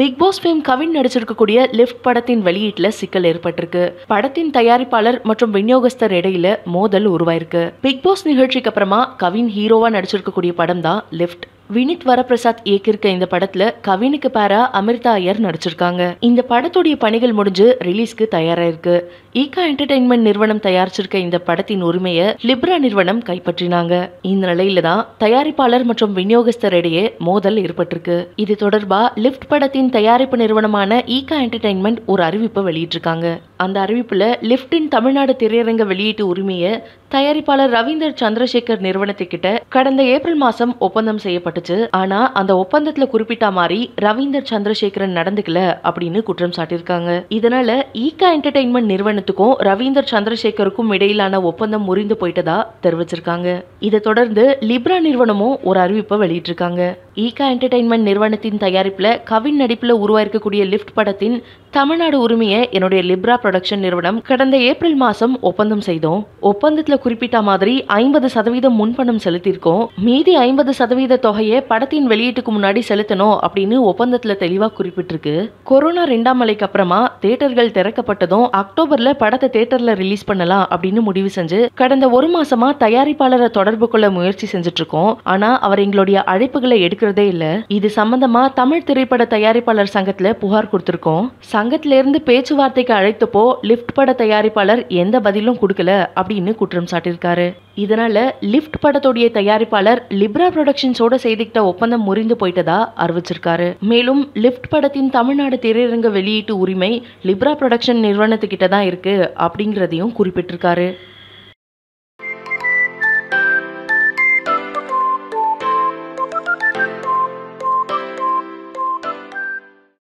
big Boss fame Kavin நடிச்சிருக்கக்கூடிய Lift படத்தின் வெளியீட்டில் சிக்கல் ஏற்பட்டிருக்கு படத்தின் தயாரிப்பாளர் மற்றும் விநியோகஸ்தர் இடையில மோதல் உருவாயிருக்கு பிக் பாஸ் நிகழ்ச்சிக்கு அப்புறமா கவின் ஹீரோவா நடிச்சிருக்கக்கூடிய படம் தான் லிஃப்ட் வினித் வரப்பிரசாத் இயக்கியிருக்க இந்த படத்துல கவினுக்கு பேரா அமிர்தா ஐயர் நடிச்சிருக்காங்க இந்த படத்துடைய பணிகள் முடிஞ்சு ரிலீஸ்க்கு தயாராயிருக்கு ஈகா என்டர்டைன்மெண்ட் நிறுவனம் தயாரிச்சிருக்க இந்த படத்தின் உரிமையை லிப்ரா நிறுவனம் கைப்பற்றினாங்க இந்த நிலையில தான் தயாரிப்பாளர் மற்றும் விநியோகஸ்தரிடையே மோதல் ஏற்பட்டிருக்கு இது தொடர்பா லிப்ட் படத்தின் தயாரிப்பு நிறுவனமான ஈகா என்டர்டைன்மெண்ட் ஒரு அறிவிப்பை வெளியிட்டிருக்காங்க அந்த அறிவிப்பில் லிப்டின் தமிழ்நாடு திரையரங்க வெளியீட்டு உரிமையை தயாரிப்பாளர் ரவீந்தர் சந்திரசேகர் நிறுவனத்துக்கிட்ட கடந்த ஏப்ரல் மாசம் ஒப்பந்தம் செய்யப்பட்டுச்சு ஆனா அந்த ஒப்பந்தத்துல குறிப்பிட்ட மாதிரி ரவீந்தர் சந்திரசேகரன் நடந்துக்கல அப்படின்னு குற்றம் சாட்டியிருக்காங்க இதனால ஈகா என்டர்டைன்மெண்ட் நிறுவனத்துக்கும் ரவீந்தர் சந்திரசேகருக்கும் இடையிலான ஒப்பந்தம் முறிந்து போயிட்டதா தெரிவிச்சிருக்காங்க இதை தொடர்ந்து லிப்ரா நிறுவனமும் ஒரு அறிவிப்பை வெளியிட்டிருக்காங்க ஈகா என்டர்டைன்மெண்ட் நிறுவனத்தின் தயாரிப்பில் கவின் நடிப்பில் உருவாயிருக்கக்கூடிய லிஃப்ட் படத்தின் தமிழ்நாடு உரிமையை என்னுடைய லிப்ரா ப்ரொடக்ஷன் நிறுவனம் கடந்த ஏப்ரல் மாதம் ஒப்பந்தம் செய்தோம் ஒப்பந்தத்தில் குறிப்பிட்ட மாதிரி ஐம்பது சதவீதம் முன்பணம் செலுத்தியிருக்கோம் மீதி ஐம்பது சதவீத தொகையை படத்தின் வெளியீட்டுக்கு முன்னாடி செலுத்தணும் அப்படின்னு ஒப்பந்தத்தில் தெளிவாக குறிப்பிட்டிருக்கு கொரோனா ரெண்டாம் அலைக்கு அப்புறமா தேட்டர்கள் திறக்கப்பட்டதும் அக்டோபரில் படத்தை தேட்டரில் ரிலீஸ் பண்ணலாம் அப்படின்னு முடிவு செஞ்சு கடந்த ஒரு மாசமா தயாரிப்பாளரை தொடர்பு கொள்ள முயற்சி செஞ்சுட்டு இருக்கோம் ஆனால் அவர் எங்களுடைய அழைப்புகளை எடுக்கிற இருக்கிறதே இல்லை இது சம்பந்தமா தமிழ் திரைப்பட தயாரிப்பாளர் சங்கத்துல புகார் கொடுத்திருக்கோம் சங்கத்துல இருந்து பேச்சுவார்த்தைக்கு அழைத்தப்போ லிப்ட் பட தயாரிப்பாளர் எந்த பதிலும் கொடுக்கல அப்படின்னு குற்றம் சாட்டியிருக்காரு இதனால லிப்ட் படத்துடைய தயாரிப்பாளர் லிப்ரா ப்ரொடக்ஷன்ஸோட செய்திக்கிட்ட ஒப்பந்தம் முறிந்து போயிட்டதா அறிவிச்சிருக்காரு மேலும் லிப்ட் படத்தின் தமிழ்நாடு திரையரங்க வெளியீட்டு உரிமை லிப்ரா ப்ரொடக்ஷன் நிறுவனத்துக்கிட்ட தான் இருக்கு அப்படிங்கிறதையும் குறிப்பிட்டிருக்காரு